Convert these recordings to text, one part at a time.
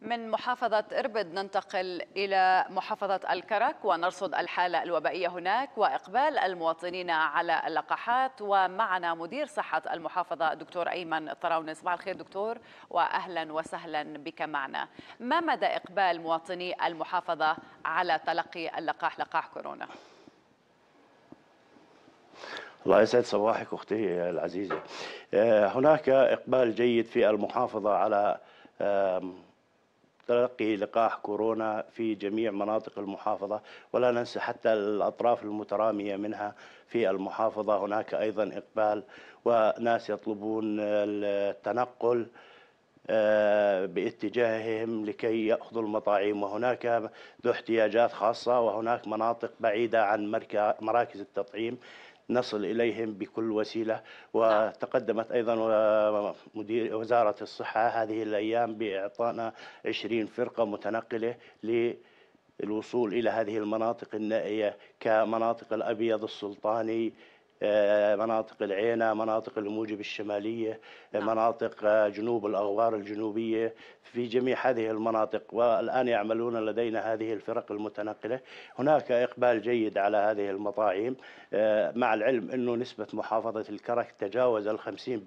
من محافظة إربد ننتقل إلى محافظة الكرك ونرصد الحالة الوبائية هناك وإقبال المواطنين على اللقاحات ومعنا مدير صحة المحافظة دكتور أيمن طراونس صباح الخير دكتور وأهلا وسهلا بك معنا ما مدى إقبال مواطني المحافظة على تلقي اللقاح لقاح كورونا؟ الله يسعد صباحك أختي العزيزة آه، هناك إقبال جيد في المحافظة على تلقي لقاح كورونا في جميع مناطق المحافظة ولا ننسى حتى الأطراف المترامية منها في المحافظة هناك أيضا إقبال وناس يطلبون التنقل آه، باتجاههم لكي ياخذوا المطاعيم وهناك ذو احتياجات خاصه وهناك مناطق بعيده عن مراكز التطعيم نصل إليهم بكل وسيلة نعم. وتقدمت أيضا مدير وزارة الصحة هذه الأيام بإعطائنا 20 فرقة متنقلة ل الوصول إلى هذه المناطق النائية كمناطق الأبيض السلطاني آه، مناطق العينة مناطق الموجب الشمالية آه، نعم. مناطق آه، جنوب الأغوار الجنوبية في جميع هذه المناطق والآن يعملون لدينا هذه الفرق المتنقلة هناك إقبال جيد على هذه المطاعيم مع العلم أنه نسبة محافظة الكرك تجاوز الخمسين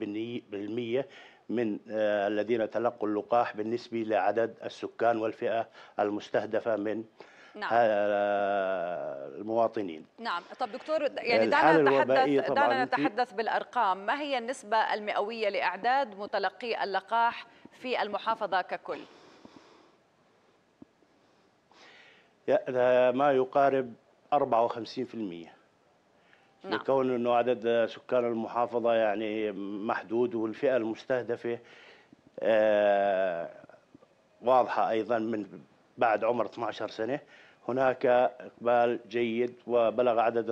بالمية من الذين تلقوا اللقاح بالنسبة لعدد السكان والفئة المستهدفة من نعم. آه، آه، المواطنين نعم طب دكتور يعني دعنا نتحدث دعنا نتحدث بالارقام ما هي النسبه المئويه لاعداد متلقي اللقاح في المحافظه ككل ما يقارب 54% نعم. لكون انه عدد سكان المحافظه يعني محدود والفئه المستهدفه آه واضحه ايضا من بعد عمر 12 سنه هناك إقبال جيد وبلغ عدد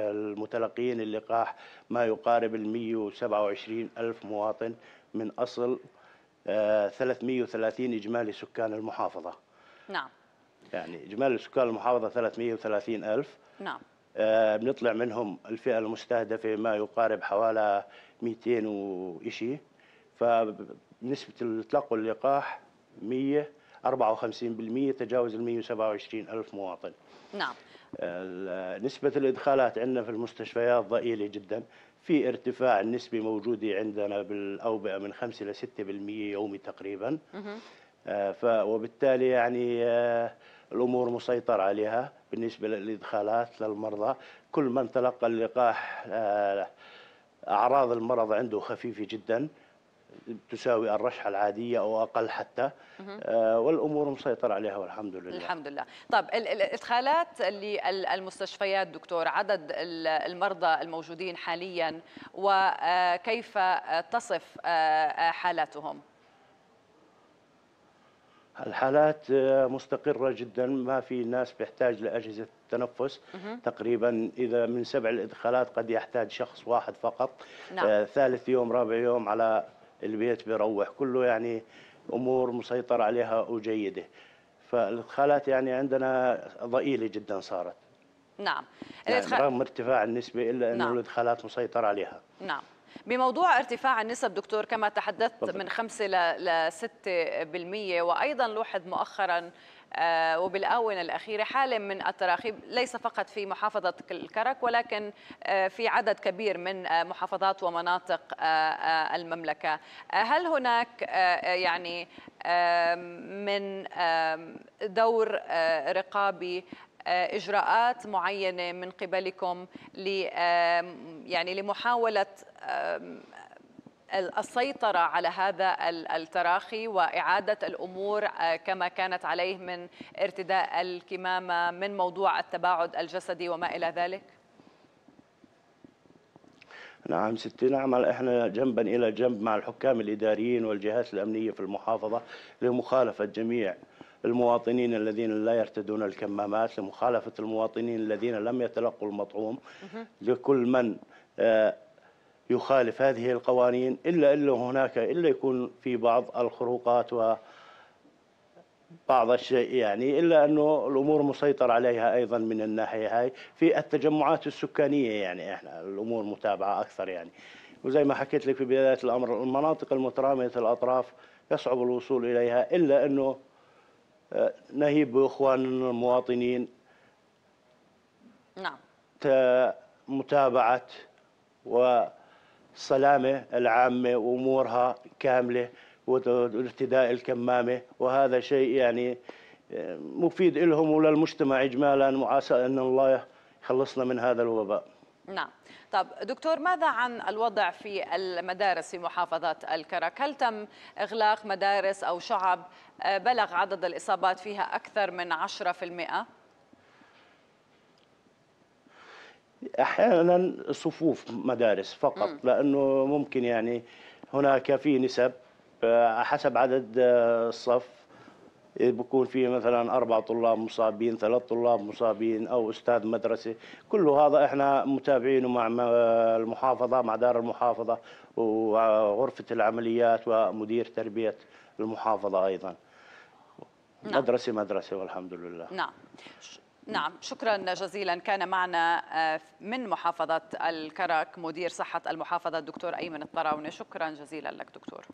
المتلقين اللقاح ما يقارب ال 127 ألف مواطن من أصل 330 آه، إجمالي سكان المحافظة نعم يعني إجمالي سكان المحافظة 330 ألف نعم آه، بنطلع منهم الفئة المستهدفة ما يقارب حوالي 200 وشيء فنسبة تلقوا اللقاح 100 54% تجاوز ال 127 ألف مواطن نعم نسبة الإدخالات عندنا في المستشفيات ضئيلة جدا في ارتفاع نسبي موجودة عندنا بالأوبئة من 5 إلى 6% يومي تقريبا آه، ف وبالتالي يعني آه، الأمور مسيطر عليها بالنسبة للإدخالات للمرضى كل من تلقى اللقاح آه، أعراض المرض عنده خفيفة جدا تساوي الرشحة العادية أو أقل حتى آه، والأمور مسيطر عليها والحمد لله الحمد لله طب الإدخالات للمستشفيات دكتور عدد المرضى الموجودين حاليا وكيف آه، تصف آه، حالاتهم الحالات مستقرة جدا ما في ناس بيحتاج لأجهزة التنفس تقريبا إذا من سبع الإدخالات قد يحتاج شخص واحد فقط نعم. ثالث يوم رابع يوم على البيت بيروح كله يعني امور مسيطر عليها وجيده فالادخالات يعني عندنا ضئيله جدا صارت نعم الادخال... يعني رغم ارتفاع النسبه الا انه نعم. الادخالات مسيطر عليها نعم بموضوع ارتفاع النسب دكتور كما تحدثت بالضبط. من 5 ل 6% وأيضا لوحظ مؤخرا آه، وبالآونة الأخيرة حالة من التراخيب ليس فقط في محافظة الكرك ولكن آه، في عدد كبير من آه، محافظات ومناطق المملكة هل هناك يعني من دور رقابي اجراءات معينه من قبلكم ل يعني لمحاوله السيطرة على هذا التراخي وإعادة الأمور آه، كما كانت عليه من ارتداء الكمامة من موضوع التباعد الجسدي وما إلى ذلك؟ نعم ستي نعمل احنا جنبا الى جنب مع الحكام الاداريين والجهات الامنيه في المحافظه لمخالفه جميع المواطنين الذين لا يرتدون الكمامات لمخالفه المواطنين الذين لم يتلقوا المطعوم لكل من آه، يخالف هذه القوانين إلا إلا هناك إلا يكون في بعض الخروقات و بعض الشيء يعني إلا أنه الأمور مسيطر عليها أيضا من الناحية هاي في التجمعات السكانية يعني إحنا الأمور متابعة أكثر يعني وزي ما حكيت لك في بداية الأمر المناطق المترامية الأطراف يصعب الوصول إليها إلا أنه آه، نهيب بإخواننا المواطنين نعم متابعة و السلامة العامة وأمورها كاملة وارتداء الكمامة وهذا شيء يعني آه، مفيد لهم وللمجتمع إجمالا وعسى أن الله يخلصنا من هذا الوباء نعم طب دكتور ماذا عن الوضع في المدارس في محافظة الكرك هل تم إغلاق مدارس أو شعب آه، بلغ عدد الإصابات فيها أكثر من 10% احيانا صفوف مدارس فقط م. لانه ممكن يعني هناك في نسب آه، حسب عدد آه، الصف بكون في مثلا اربع طلاب مصابين ثلاث طلاب مصابين او استاذ مدرسه كل هذا احنا متابعينه مع آه، المحافظه مع دار المحافظه وغرفه العمليات ومدير تربيه المحافظه ايضا نعم. مدرسه مدرسه والحمد لله نعم نعم شكرا جزيلا كان معنا آه، من محافظة الكرك مدير صحة المحافظة الدكتور أيمن الطراونة شكرا جزيلا لك دكتور